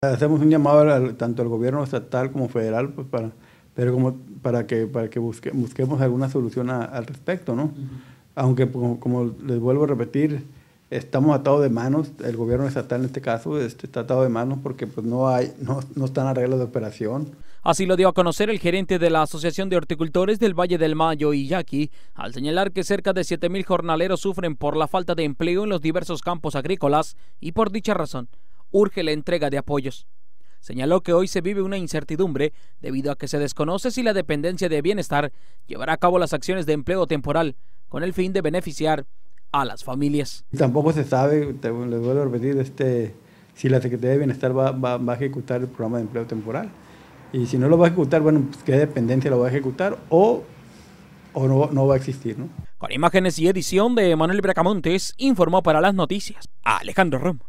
Hacemos un llamado tanto al gobierno estatal como federal pues, para, pero como, para que, busquemos alguna solución al respecto, ¿no? Aunque, como, les vuelvo a repetir, estamos atados de manos, el gobierno estatal en este caso este, está atado de manos porque pues, no, hay, no, no están arreglos de operación. Así lo dio a conocer el gerente de la Asociación de Horticultores del Valle del Mayo, Iyaki, al señalar que cerca de mil jornaleros sufren por la falta de empleo en los diversos campos agrícolas y por dicha razón urge la entrega de apoyos. Señaló que hoy se vive una incertidumbre debido a que se desconoce si la dependencia de bienestar llevará a cabo las acciones de empleo temporal con el fin de beneficiar a las familias. Tampoco se sabe, les vuelvo a repetir, este, si la Secretaría de Bienestar va, a ejecutar el programa de empleo temporal. Y si no lo va a ejecutar, bueno, pues, qué dependencia lo va a ejecutar o, o no, va a existir. Con imágenes y edición de Manuel Bracamontes, informó para las noticias Alejandro Romo.